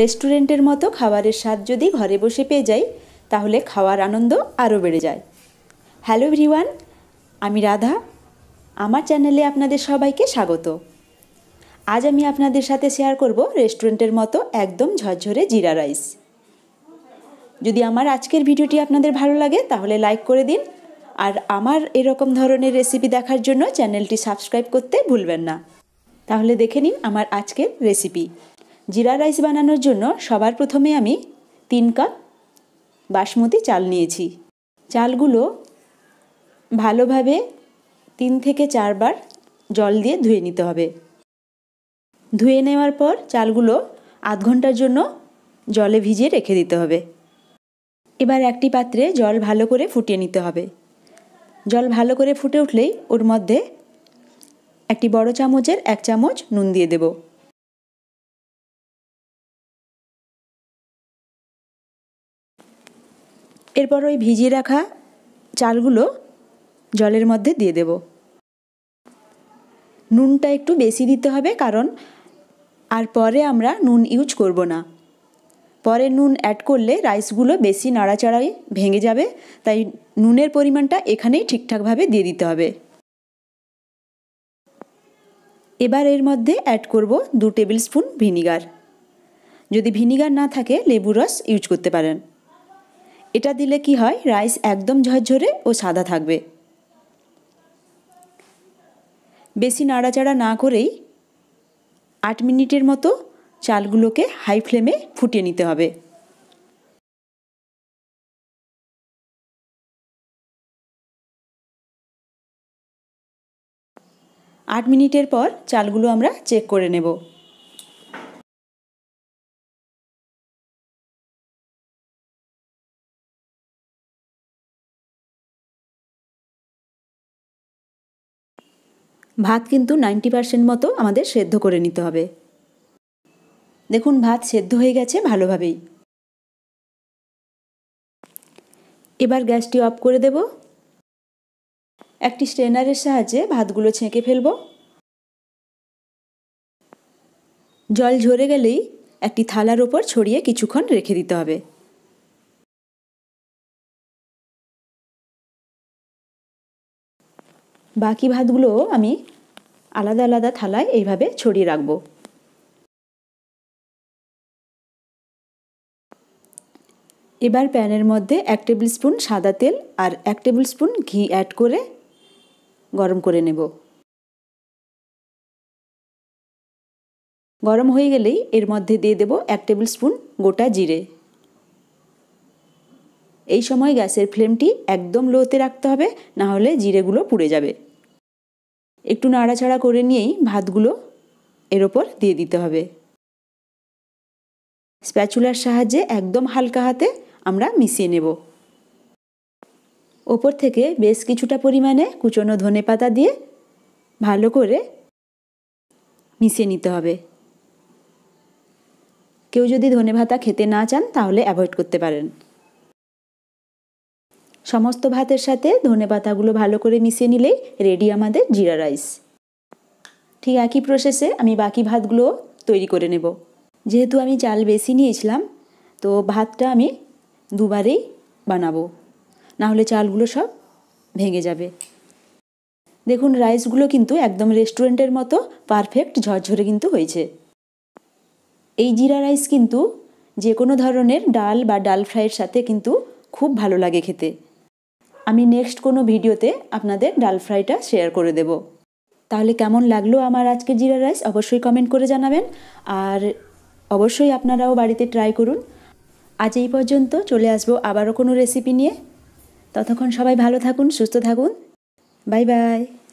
রেস্টুরেন্টের মতো খাবারের স্বাদ যদি ঘরে বসে পেয়ে যাই তাহলে খাওয়ার আনন্দ আরও বেড়ে যায় হ্যালো ভিওয়ান আমি রাধা আমার চ্যানেলে আপনাদের সবাইকে স্বাগত আজ আমি আপনাদের সাথে শেয়ার করব রেস্টুরেন্টের মতো একদম ঝরঝরে জিরা রাইস যদি আমার আজকের ভিডিওটি আপনাদের ভালো লাগে তাহলে লাইক করে দিন আর আমার এরকম ধরনের রেসিপি দেখার জন্য চ্যানেলটি সাবস্ক্রাইব করতে ভুলবেন না তাহলে দেখে নিন আমার আজকের রেসিপি জিরা রাইস বানানোর জন্য সবার প্রথমে আমি তিন কাপ বাসমতি চাল নিয়েছি চালগুলো ভালোভাবে তিন থেকে চারবার জল দিয়ে ধুয়ে নিতে হবে ধুয়ে নেওয়ার পর চালগুলো আধ ঘন্টার জন্য জলে ভিজিয়ে রেখে দিতে হবে এবার একটি পাত্রে জল ভালো করে ফুটিয়ে নিতে হবে জল ভালো করে ফুটে উঠলেই ওর মধ্যে একটি বড় চামচের এক চামচ নুন দিয়ে দেবো এরপর ওই ভিজিয়ে রাখা চালগুলো জলের মধ্যে দিয়ে দেব নুনটা একটু বেশি দিতে হবে কারণ আর পরে আমরা নুন ইউজ করব না পরে নুন অ্যাড করলে রাইসগুলো বেশি নাড়াচাড়াই ভেঙে যাবে তাই নুনের পরিমাণটা এখানেই ঠিকঠাকভাবে দিয়ে দিতে হবে এবার এর মধ্যে অ্যাড করব দু টেবিল স্পুন ভিনিগার যদি ভিনিগার না থাকে লেবু রস ইউজ করতে পারেন এটা দিলে কি হয় রাইস একদম ঝরঝরে ও সাদা থাকবে বেশি নাড়াচাড়া না করেই আট মিনিটের মতো চালগুলোকে হাই ফ্লেমে ফুটিয়ে নিতে হবে আট মিনিটের পর চালগুলো আমরা চেক করে নেব ভাত কিন্তু নাইনটি পারসেন্ট মতো আমাদের সেদ্ধ করে নিতে হবে দেখুন ভাত সেদ্ধ হয়ে গেছে ভালোভাবেই এবার গ্যাসটি অফ করে দেব একটি স্ট্রেনারের সাহায্যে ভাতগুলো ছেঁকে ফেলব জল ঝরে গেলেই একটি থালার ওপর ছড়িয়ে কিছুক্ষণ রেখে দিতে হবে বাকি ভাতগুলো আমি আলাদা আলাদা থালায় এইভাবে ছড়িয়ে রাখবো এবার প্যানের মধ্যে এক টেবিল স্পুন সাদা তেল আর এক টেবিল স্পুন ঘি অ্যাড করে গরম করে নেব গরম হয়ে গেলেই এর মধ্যে দিয়ে দেব এক টেবিল স্পুন গোটা জিরে এই সময় গ্যাসের ফ্লেমটি একদম লোতে রাখতে হবে না হলে জিরেগুলো পুড়ে যাবে একটু নাড়াচাড়া করে নিয়েই ভাতগুলো এর ওপর দিয়ে দিতে হবে স্প্যাচুলার সাহায্যে একদম হালকা হাতে আমরা মিশিয়ে নেব ওপর থেকে বেশ কিছুটা পরিমাণে কুচনো ধনে পাতা দিয়ে ভালো করে মিশিয়ে নিতে হবে কেউ যদি ধনে ভাতা খেতে না চান তাহলে অ্যাভয়েড করতে পারেন সমস্ত ভাতের সাথে ধনে পাতাগুলো ভালো করে মিশিয়ে নিলেই রেডি আমাদের জিরা রাইস ঠিক একই প্রসেসে আমি বাকি ভাতগুলো তৈরি করে নেব যেহেতু আমি চাল বেশি নিয়েছিলাম তো ভাতটা আমি দুবারেই বানাবো নাহলে চালগুলো সব ভেঙে যাবে দেখুন রাইসগুলো কিন্তু একদম রেস্টুরেন্টের মতো পারফেক্ট ঝরঝরে কিন্তু হয়েছে এই জিরা রাইস কিন্তু যে কোনো ধরনের ডাল বা ডাল ফ্রাইয়ের সাথে কিন্তু খুব ভালো লাগে খেতে আমি নেক্সট কোনো ভিডিওতে আপনাদের ডাল ফ্রাইটা শেয়ার করে দেব তাহলে কেমন লাগলো আমার আজকে জিরা রাইস অবশ্যই কমেন্ট করে জানাবেন আর অবশ্যই আপনারাও বাড়িতে ট্রাই করুন আজ এই পর্যন্ত চলে আসবো আবারও কোনো রেসিপি নিয়ে ততক্ষণ সবাই ভালো থাকুন সুস্থ থাকুন বাই বাই